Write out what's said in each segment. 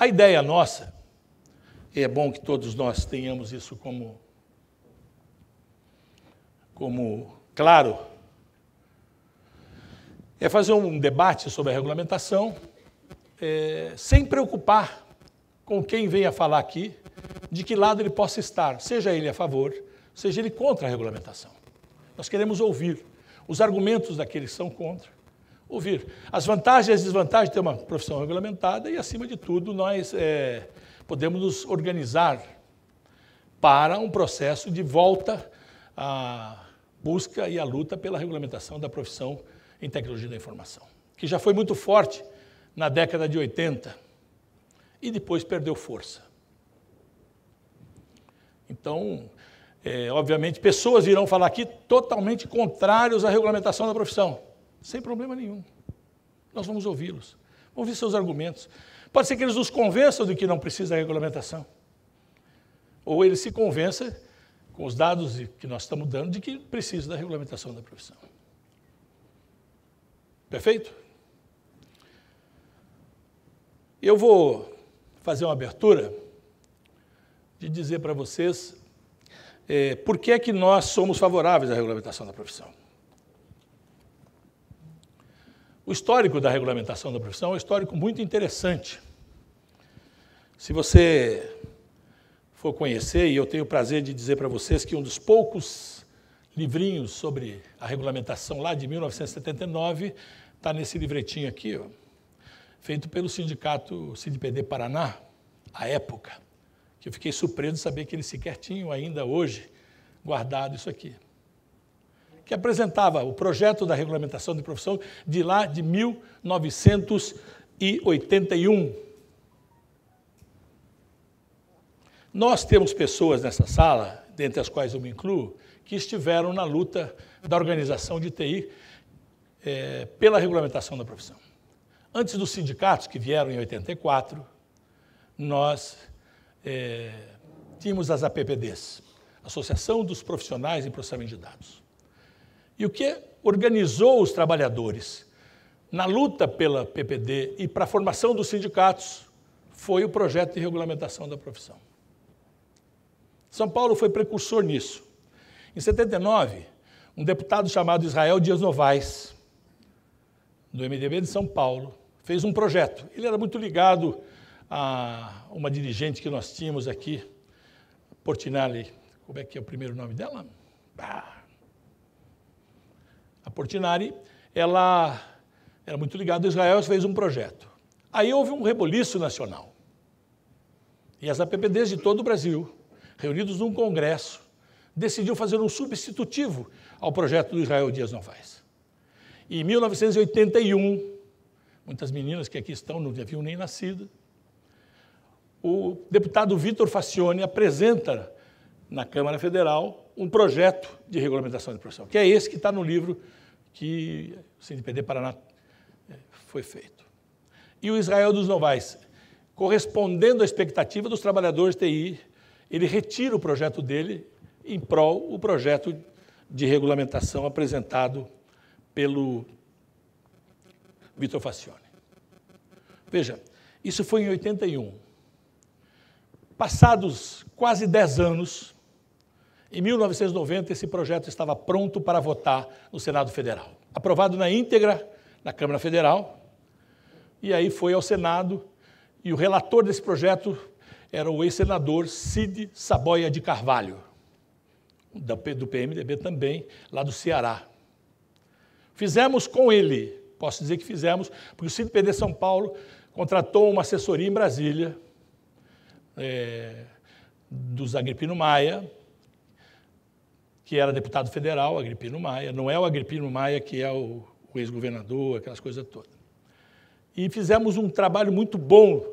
A ideia nossa, e é bom que todos nós tenhamos isso como, como claro, é fazer um debate sobre a regulamentação é, sem preocupar com quem venha falar aqui de que lado ele possa estar, seja ele a favor, seja ele contra a regulamentação. Nós queremos ouvir os argumentos daqueles que são contra ouvir. As vantagens e as desvantagens de ter uma profissão regulamentada e, acima de tudo, nós é, podemos nos organizar para um processo de volta à busca e à luta pela regulamentação da profissão em tecnologia da informação, que já foi muito forte na década de 80 e depois perdeu força. Então, é, obviamente, pessoas virão falar aqui totalmente contrários à regulamentação da profissão sem problema nenhum. Nós vamos ouvi-los, vamos ouvir seus argumentos. Pode ser que eles nos convençam de que não precisa da regulamentação. Ou eles se convençam, com os dados que nós estamos dando, de que precisa da regulamentação da profissão. Perfeito? Eu vou fazer uma abertura de dizer para vocês é, por que é que nós somos favoráveis à regulamentação da profissão. O histórico da regulamentação da profissão é um histórico muito interessante. Se você for conhecer, e eu tenho o prazer de dizer para vocês que um dos poucos livrinhos sobre a regulamentação lá de 1979 está nesse livretinho aqui, ó, feito pelo sindicato CIDPD Paraná, à época, que eu fiquei surpreso de saber que eles sequer tinham ainda hoje guardado isso aqui que apresentava o projeto da regulamentação de profissão de lá de 1981. Nós temos pessoas nessa sala, dentre as quais eu me incluo, que estiveram na luta da organização de TI é, eh, pela regulamentação da profissão. Antes dos sindicatos que vieram em 84, nós é, tínhamos as APPDs, Associação dos Profissionais em Processamento de Dados. E o que organizou os trabalhadores na luta pela PPD e para a formação dos sindicatos foi o projeto de regulamentação da profissão. São Paulo foi precursor nisso. Em 79, um deputado chamado Israel Dias Novaes, do MDB de São Paulo, fez um projeto. Ele era muito ligado a uma dirigente que nós tínhamos aqui, Portinari, como é que é o primeiro nome dela? Portinari, ela era muito ligada a Israel, fez um projeto. Aí houve um reboliço nacional. E as APPDs de todo o Brasil, reunidos num congresso, decidiu fazer um substitutivo ao projeto do Israel Dias Novais. E em 1981, muitas meninas que aqui estão não haviam nem nascido, o deputado Vitor Facione apresenta na Câmara Federal um projeto de regulamentação de profissão, que é esse que está no livro que o CNPD Paraná é, foi feito. E o Israel dos Novais, correspondendo à expectativa dos trabalhadores TI, ele retira o projeto dele em prol o projeto de regulamentação apresentado pelo Vitor Facione. Veja, isso foi em 81. Passados quase 10 anos, em 1990, esse projeto estava pronto para votar no Senado Federal. Aprovado na íntegra na Câmara Federal, e aí foi ao Senado, e o relator desse projeto era o ex-senador Cid Saboia de Carvalho, do PMDB também, lá do Ceará. Fizemos com ele, posso dizer que fizemos, porque o Cid PD São Paulo contratou uma assessoria em Brasília, é, dos Agripino Maia, que era deputado federal, Agripino Maia. Não é o Agripino Maia que é o, o ex-governador, aquelas coisas todas. E fizemos um trabalho muito bom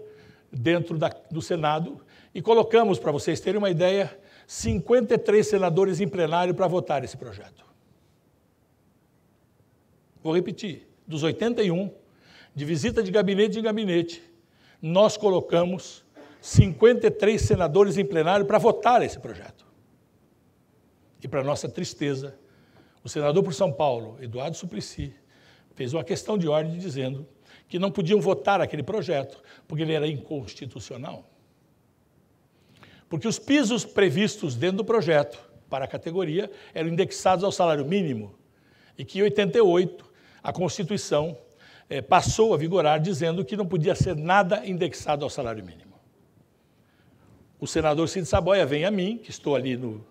dentro da, do Senado e colocamos, para vocês terem uma ideia, 53 senadores em plenário para votar esse projeto. Vou repetir: dos 81, de visita de gabinete em gabinete, nós colocamos 53 senadores em plenário para votar esse projeto. E para nossa tristeza, o senador por São Paulo, Eduardo Suplicy, fez uma questão de ordem dizendo que não podiam votar aquele projeto porque ele era inconstitucional. Porque os pisos previstos dentro do projeto para a categoria eram indexados ao salário mínimo e que em 88 a Constituição eh, passou a vigorar dizendo que não podia ser nada indexado ao salário mínimo. O senador Cid Saboia vem a mim, que estou ali no,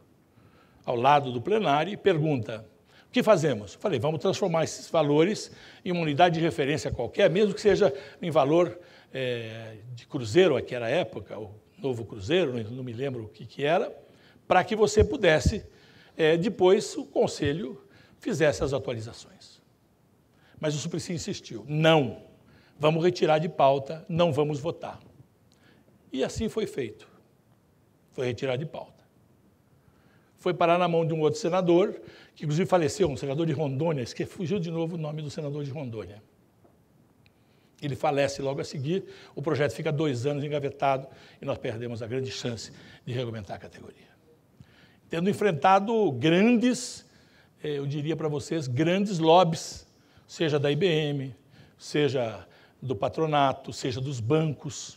ao lado do plenário e pergunta: o que fazemos? Eu falei: vamos transformar esses valores em uma unidade de referência qualquer, mesmo que seja em valor é, de cruzeiro, que era a época, o novo cruzeiro, não me lembro o que, que era, para que você pudesse, é, depois, o conselho fizesse as atualizações. Mas o Suplicy insistiu: não, vamos retirar de pauta, não vamos votar. E assim foi feito. Foi retirado de pauta foi parar na mão de um outro senador, que inclusive faleceu, um senador de Rondônia, que fugiu de novo o nome do senador de Rondônia. Ele falece logo a seguir, o projeto fica dois anos engavetado e nós perdemos a grande chance de regulamentar a categoria. Tendo enfrentado grandes, eh, eu diria para vocês, grandes lobbies, seja da IBM, seja do patronato, seja dos bancos,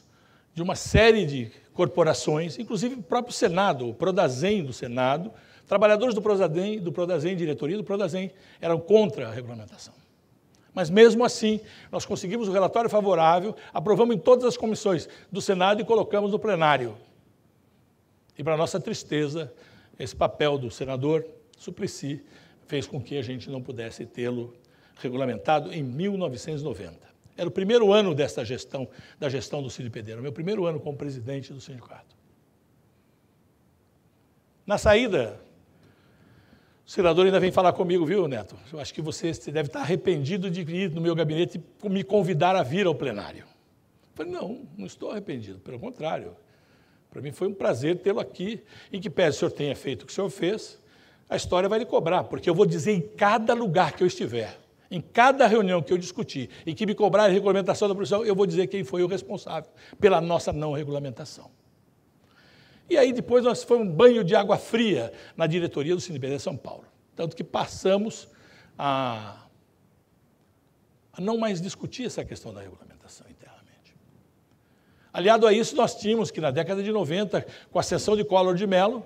de uma série de corporações, inclusive o próprio Senado, o Prodazem do Senado, trabalhadores do Prodazem, do Prodazem, diretoria do Prodazem, eram contra a regulamentação. Mas mesmo assim, nós conseguimos o um relatório favorável, aprovamos em todas as comissões do Senado e colocamos no plenário. E para nossa tristeza, esse papel do senador Suplicy fez com que a gente não pudesse tê-lo regulamentado em 1990. Era o primeiro ano desta gestão, da gestão do Cid Pedreira, meu primeiro ano como presidente do sindicato. Na saída, o senador ainda vem falar comigo, viu, Neto? Eu acho que você deve estar arrependido de ir no meu gabinete e me convidar a vir ao plenário. Eu falei, não, não estou arrependido, pelo contrário. Para mim foi um prazer tê-lo aqui, em que pede o senhor tenha feito o que o senhor fez, a história vai lhe cobrar, porque eu vou dizer em cada lugar que eu estiver em cada reunião que eu discutir e que me cobrar a regulamentação da profissão, eu vou dizer quem foi o responsável pela nossa não regulamentação. E aí depois nós foi um banho de água fria na diretoria do de São Paulo. Tanto que passamos a, a não mais discutir essa questão da regulamentação internamente. Aliado a isso, nós tínhamos que na década de 90, com a ascensão de Collor de Mello,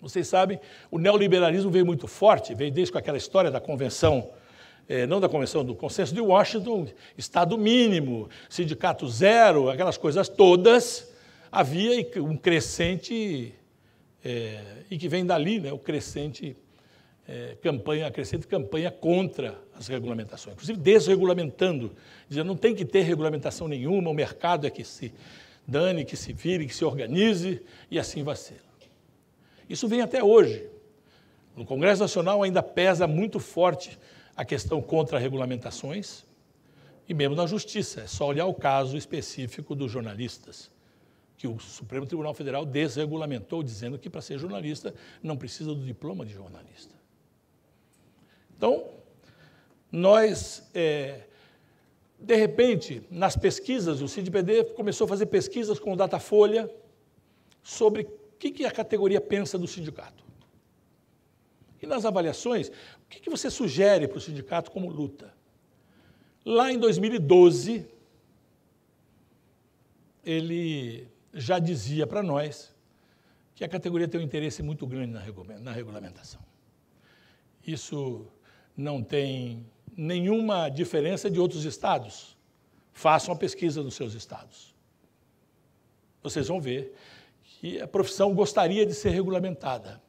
vocês sabem, o neoliberalismo veio muito forte, veio desde com aquela história da convenção, eh, não da convenção, do consenso de Washington, Estado mínimo, sindicato zero, aquelas coisas todas. Havia um crescente, eh, e que vem dali, né, o crescente eh, campanha, a crescente campanha contra as regulamentações, inclusive desregulamentando, dizendo não tem que ter regulamentação nenhuma, o mercado é que se dane, que se vire, que se organize, e assim vai ser. Isso vem até hoje. No Congresso Nacional ainda pesa muito forte a questão contra regulamentações e mesmo na Justiça. É só olhar o caso específico dos jornalistas, que o Supremo Tribunal Federal desregulamentou, dizendo que para ser jornalista não precisa do diploma de jornalista. Então, nós, é, de repente, nas pesquisas, o CIDPD começou a fazer pesquisas com o Datafolha sobre que, que a categoria pensa do sindicato? E nas avaliações, o que, que você sugere para o sindicato como luta? Lá em 2012, ele já dizia para nós que a categoria tem um interesse muito grande na regulamentação. Isso não tem nenhuma diferença de outros estados. Façam a pesquisa dos seus estados. Vocês vão ver que a profissão gostaria de ser regulamentada.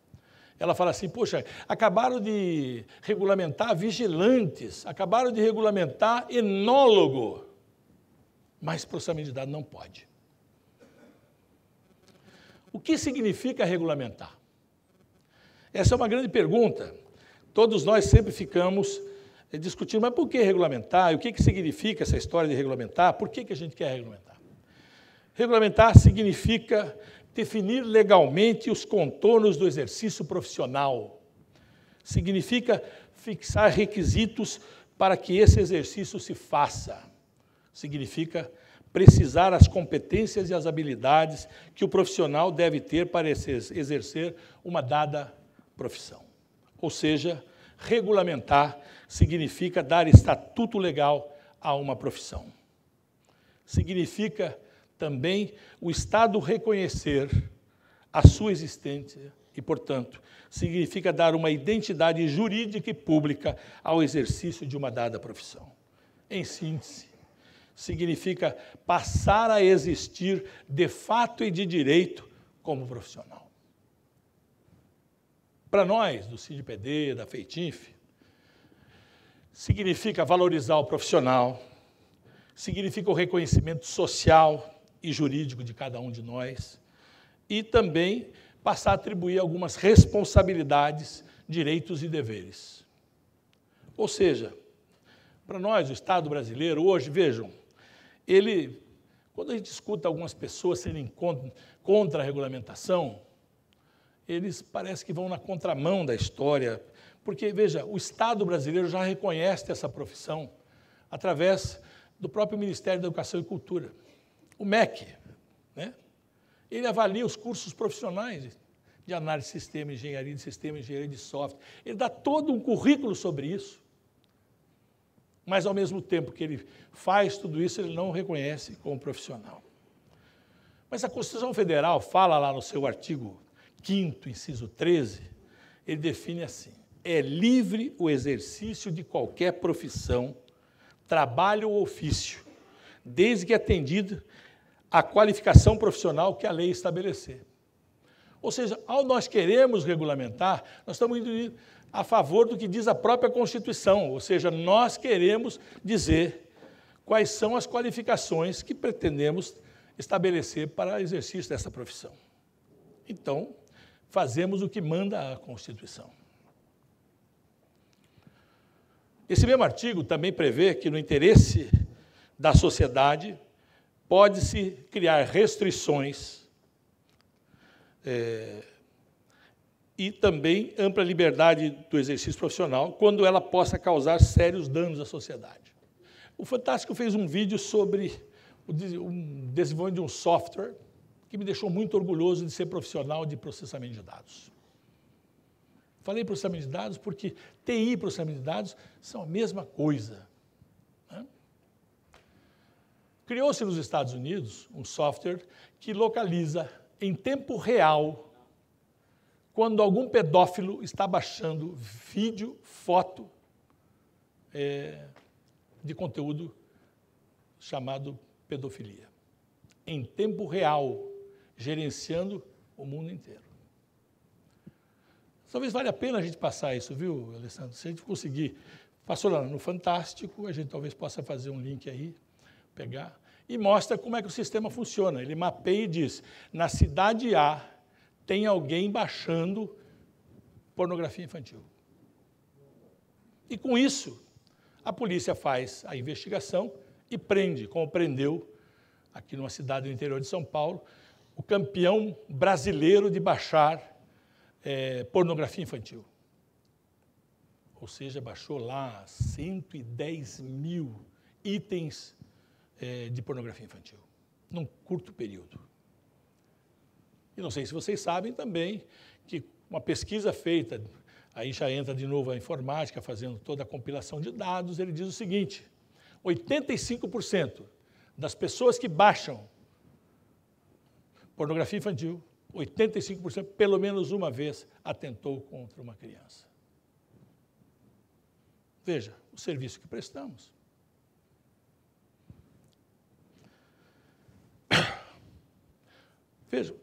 Ela fala assim: poxa, acabaram de regulamentar vigilantes, acabaram de regulamentar enólogo, mas processamento de dados não pode. O que significa regulamentar? Essa é uma grande pergunta. Todos nós sempre ficamos eh, discutindo, mas por que regulamentar? E o que, que significa essa história de regulamentar? Por que, que a gente quer regulamentar? Regulamentar significa definir legalmente os contornos do exercício profissional. Significa fixar requisitos para que esse exercício se faça. Significa precisar as competências e as habilidades que o profissional deve ter para exercer uma dada profissão. Ou seja, regulamentar significa dar estatuto legal a uma profissão. Significa também o Estado reconhecer a sua existência e, portanto, significa dar uma identidade jurídica e pública ao exercício de uma dada profissão. Em síntese, significa passar a existir de fato e de direito como profissional. Para nós, do CIDPD, da FEITINF, significa valorizar o profissional, significa o reconhecimento social, e jurídico de cada um de nós, e também passar a atribuir algumas responsabilidades, direitos e deveres. Ou seja, para nós, o Estado brasileiro, hoje, vejam, ele, quando a gente escuta algumas pessoas serem contra a regulamentação, eles parece que vão na contramão da história, porque, veja, o Estado brasileiro já reconhece essa profissão através do próprio Ministério da Educação e Cultura o MEC. Né? Ele avalia os cursos profissionais de análise de sistema, engenharia de sistema, engenharia de software. Ele dá todo um currículo sobre isso. Mas, ao mesmo tempo que ele faz tudo isso, ele não o reconhece como profissional. Mas a Constituição Federal fala lá no seu artigo 5, inciso 13, ele define assim: é livre o exercício de qualquer profissão, trabalho ou ofício, desde que atendido a qualificação profissional que a lei estabelecer. Ou seja, ao nós queremos regulamentar, nós estamos indo a favor do que diz a própria Constituição, ou seja, nós queremos dizer quais são as qualificações que pretendemos estabelecer para o exercício dessa profissão. Então, fazemos o que manda a Constituição. Esse mesmo artigo também prevê que, no interesse da sociedade, pode-se criar restrições é, e também ampla liberdade do exercício profissional quando ela possa causar sérios danos à sociedade. O Fantástico fez um vídeo sobre o desenvolvimento de um software que me deixou muito orgulhoso de ser profissional de processamento de dados. Falei processamento de dados porque TI e processamento de dados são a mesma coisa. Criou-se nos Estados Unidos um software que localiza em tempo real quando algum pedófilo está baixando vídeo, foto é, de conteúdo chamado pedofilia. Em tempo real, gerenciando o mundo inteiro. Talvez valha a pena a gente passar isso, viu, Alessandro? Se a gente conseguir. Passou lá no Fantástico, a gente talvez possa fazer um link aí, pegar e mostra como é que o sistema funciona. Ele mapeia e diz: na cidade A tem alguém baixando pornografia infantil. E com isso, a polícia faz a investigação e prende, como prendeu aqui numa cidade do interior de São Paulo, o campeão brasileiro de baixar é, pornografia infantil. Ou seja, baixou lá 110 mil itens é, de pornografia infantil, num curto período. E não sei se vocês sabem também que uma pesquisa feita, aí já entra de novo a informática fazendo toda a compilação de dados, ele diz o seguinte: 85% das pessoas que baixam pornografia infantil, 85% pelo menos uma vez atentou contra uma criança. Veja o serviço que prestamos. Veja,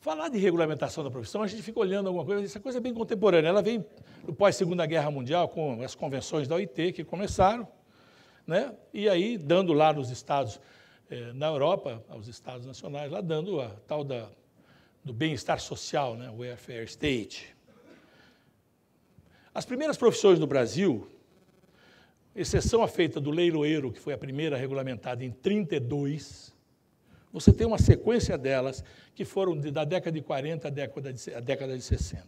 falar de regulamentação da profissão, a gente fica olhando alguma coisa, essa é coisa é bem contemporânea. Ela vem no pós-Segunda Guerra Mundial, com as convenções da OIT que começaram, né? e aí dando lá nos estados, eh, na Europa, aos estados nacionais, lá dando a tal da, do bem-estar social, né? welfare state. As primeiras profissões no Brasil, exceção a feita do leiloeiro, que foi a primeira regulamentada em 1932, você tem uma sequência delas que foram da década de 40 à década de, à década de 60.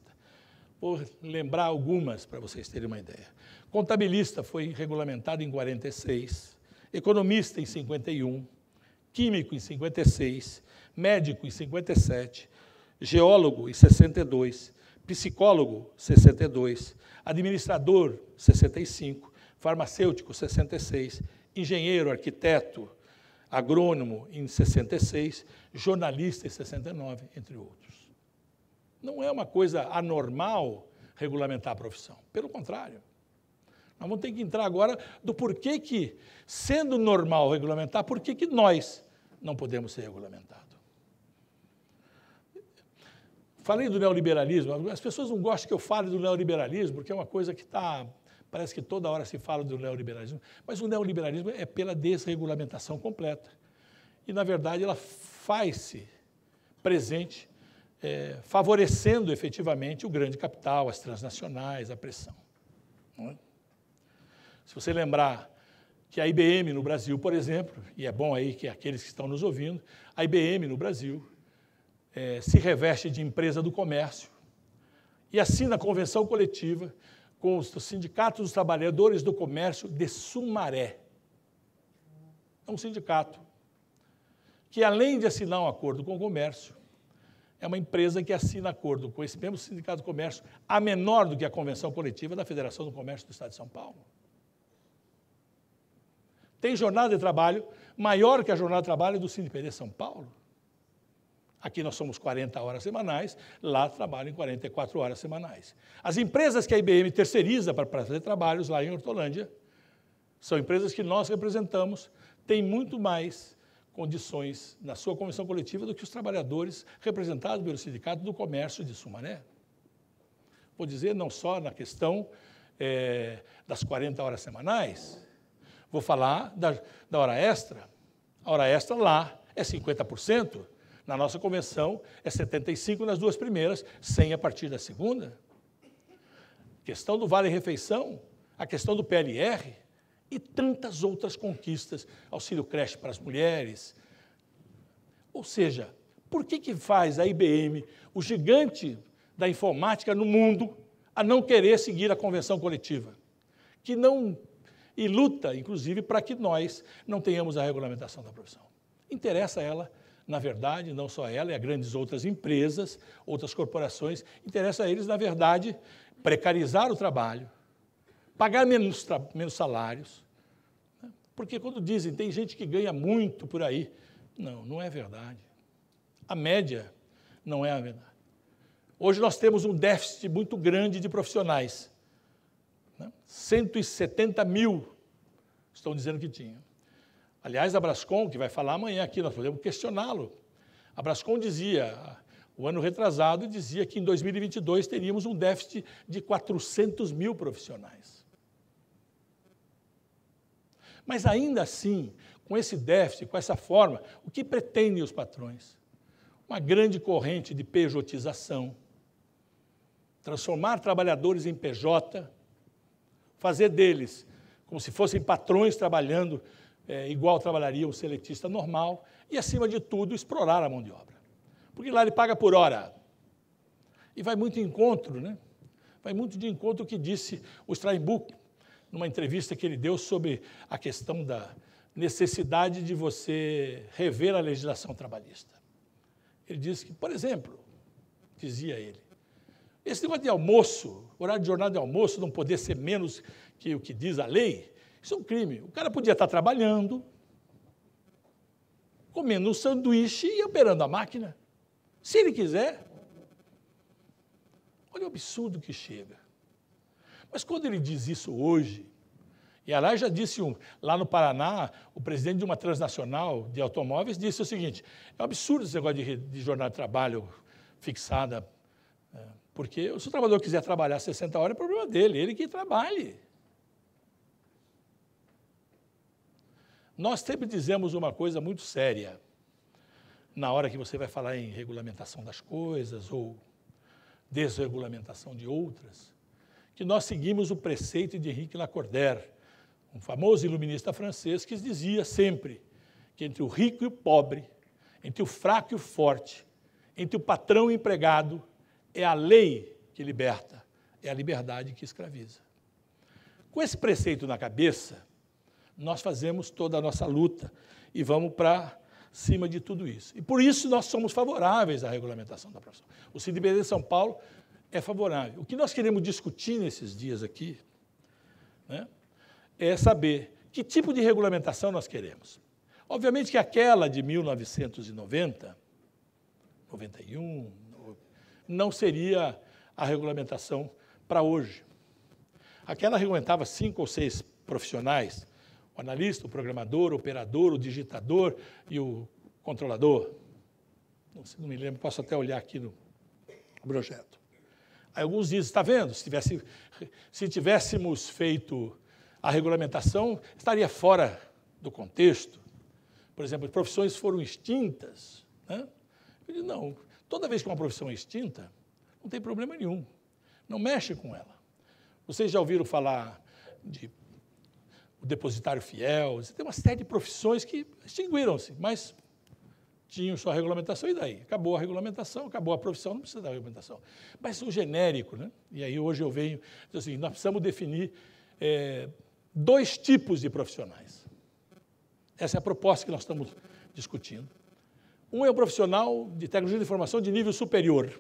vou lembrar algumas, para vocês terem uma ideia. Contabilista foi regulamentado em 46, economista em 51, químico em 56, médico em 57, geólogo em 62, psicólogo 62, administrador 65, farmacêutico 66, engenheiro, arquiteto agrônomo em 66, jornalista em 69, entre outros. Não é uma coisa anormal regulamentar a profissão, pelo contrário. Nós vamos ter que entrar agora do porquê que, sendo normal regulamentar, por que, que nós não podemos ser regulamentados. Falei do neoliberalismo, as pessoas não gostam que eu fale do neoliberalismo, porque é uma coisa que está Parece que toda hora se fala do neoliberalismo, mas o neoliberalismo é pela desregulamentação completa. E, na verdade, ela faz-se presente, é, favorecendo efetivamente o grande capital, as transnacionais, a pressão. É? Se você lembrar que a IBM no Brasil, por exemplo, e é bom aí que aqueles que estão nos ouvindo, a IBM no Brasil é, se reveste de empresa do comércio e assina a convenção coletiva consta Sindicato dos Trabalhadores do Comércio de Sumaré. É um sindicato que, além de assinar um acordo com o comércio, é uma empresa que assina acordo com esse mesmo Sindicato do Comércio, a menor do que a convenção coletiva da Federação do Comércio do Estado de São Paulo. Tem jornada de trabalho maior que a jornada de trabalho do de São Paulo. Aqui nós somos 40 horas semanais, lá trabalham 44 horas semanais. As empresas que a IBM terceiriza para fazer trabalhos lá em Hortolândia são empresas que nós representamos, têm muito mais condições na sua convenção coletiva do que os trabalhadores representados pelo Sindicato do Comércio de Sumaré. Né? Vou dizer não só na questão é, das 40 horas semanais, vou falar da, da hora extra. A hora extra lá é 50% na nossa convenção, é 75 nas duas primeiras, 100 a partir da segunda. Questão do vale-refeição, a questão do PLR e tantas outras conquistas, auxílio creche para as mulheres. Ou seja, por que, que faz a IBM, o gigante da informática no mundo, a não querer seguir a convenção coletiva? Que não e luta, inclusive, para que nós não tenhamos a regulamentação da profissão. Interessa ela na verdade, não só ela, é a grandes outras empresas, outras corporações, interessa a eles, na verdade, precarizar o trabalho, pagar menos, menos salários. Né? Porque quando dizem tem gente que ganha muito por aí, não, não é verdade. A média não é a verdade. Hoje nós temos um déficit muito grande de profissionais. Né? 170 mil estão dizendo que tinham. Aliás, a Brascom, que vai falar amanhã aqui, nós podemos questioná-lo. A Brascom dizia, o ano retrasado, dizia que em 2022 teríamos um déficit de 400 mil profissionais. Mas ainda assim, com esse déficit, com essa forma, o que pretendem os patrões? Uma grande corrente de pejotização, transformar trabalhadores em PJ, fazer deles como se fossem patrões trabalhando é, igual trabalharia um seletista normal, e, acima de tudo, explorar a mão de obra. Porque lá ele paga por hora. E vai muito de encontro, né? Vai muito de encontro o que disse o Strainbuch, numa entrevista que ele deu sobre a questão da necessidade de você rever a legislação trabalhista. Ele disse que, por exemplo, dizia ele, esse negócio de almoço, horário de jornada de almoço não poder ser menos que o que diz a lei, isso é um crime. O cara podia estar trabalhando, comendo um sanduíche e operando a máquina. Se ele quiser. Olha o absurdo que chega. Mas quando ele diz isso hoje, e aliás já disse um, lá no Paraná, o presidente de uma transnacional de automóveis disse o seguinte: é um absurdo esse negócio de, de jornada de trabalho fixada, né? porque se o trabalhador quiser trabalhar 60 horas, é problema dele, ele que trabalhe. Nós sempre dizemos uma coisa muito séria na hora que você vai falar em regulamentação das coisas ou desregulamentação de outras, que nós seguimos o preceito de Henrique Lacordaire, um famoso iluminista francês que dizia sempre que entre o rico e o pobre, entre o fraco e o forte, entre o patrão e o empregado, é a lei que liberta, é a liberdade que escraviza. Com esse preceito na cabeça, nós fazemos toda a nossa luta e vamos para cima de tudo isso. E por isso nós somos favoráveis à regulamentação da profissão. O CDBD de São Paulo é favorável. O que nós queremos discutir nesses dias aqui né, é saber que tipo de regulamentação nós queremos. Obviamente que aquela de 1990, 91, não seria a regulamentação para hoje. Aquela regulamentava cinco ou seis profissionais o analista, o programador, o operador, o digitador e o controlador. Não, não me lembro, posso até olhar aqui no projeto. Aí alguns dizem, está vendo? Se, tivesse, se tivéssemos feito a regulamentação, estaria fora do contexto. Por exemplo, profissões foram extintas. Né? Eu digo, não, toda vez que uma profissão é extinta, não tem problema nenhum. Não mexe com ela. Vocês já ouviram falar de o depositário fiel, você tem uma série de profissões que extinguiram-se, mas tinham sua regulamentação, e daí? Acabou a regulamentação, acabou a profissão, não precisa da regulamentação. Mas o genérico, né? E aí hoje eu venho, assim, nós precisamos definir é, dois tipos de profissionais. Essa é a proposta que nós estamos discutindo. Um é o profissional de tecnologia de informação de nível superior,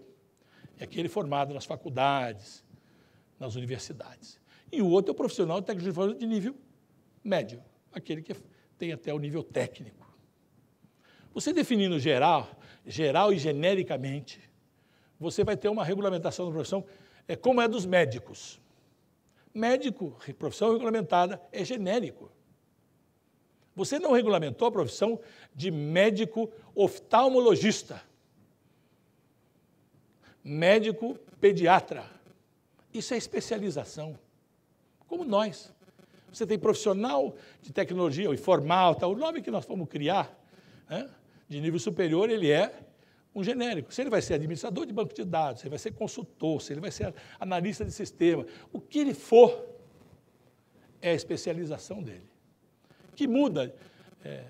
é aquele formado nas faculdades, nas universidades. E o outro é o profissional de tecnologia de informação de nível médio, aquele que tem até o nível técnico. Você definindo geral, geral e genericamente, você vai ter uma regulamentação da profissão, é como é dos médicos. Médico, profissão regulamentada, é genérico. Você não regulamentou a profissão de médico oftalmologista, médico pediatra. Isso é especialização, como nós. Você tem profissional de tecnologia, o informal, tal. o nome que nós vamos criar, né, de nível superior, ele é um genérico. Se ele vai ser administrador de banco de dados, se ele vai ser consultor, se ele vai ser analista de sistema, o que ele for, é a especialização dele. Que muda é,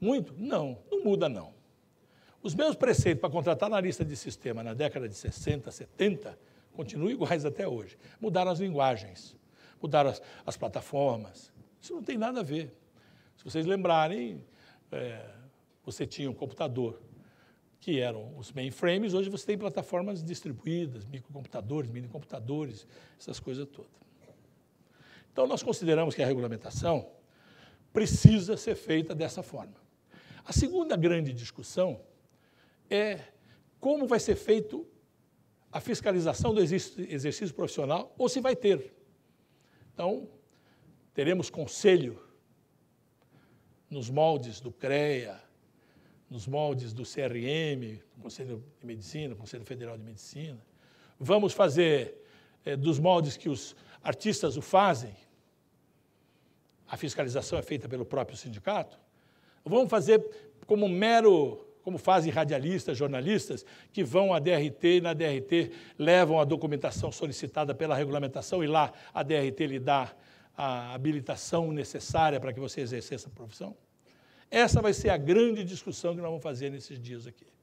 muito? Não, não muda não. Os meus preceitos para contratar analista de sistema na década de 60, 70, continuam iguais até hoje. Mudaram as linguagens mudaram as, as plataformas. Isso não tem nada a ver. Se vocês lembrarem, é, você tinha um computador que eram os mainframes, hoje você tem plataformas distribuídas, microcomputadores, minicomputadores, essas coisas todas. Então, nós consideramos que a regulamentação precisa ser feita dessa forma. A segunda grande discussão é como vai ser feito a fiscalização do exercício profissional ou se vai ter. Então, teremos conselho nos moldes do CREA, nos moldes do CRM, Conselho de Medicina, Conselho Federal de Medicina. Vamos fazer é, dos moldes que os artistas o fazem. A fiscalização é feita pelo próprio sindicato. Vamos fazer como mero como fazem radialistas, jornalistas, que vão à DRT e na DRT levam a documentação solicitada pela regulamentação e lá a DRT lhe dá a habilitação necessária para que você exerça essa profissão? Essa vai ser a grande discussão que nós vamos fazer nesses dias aqui.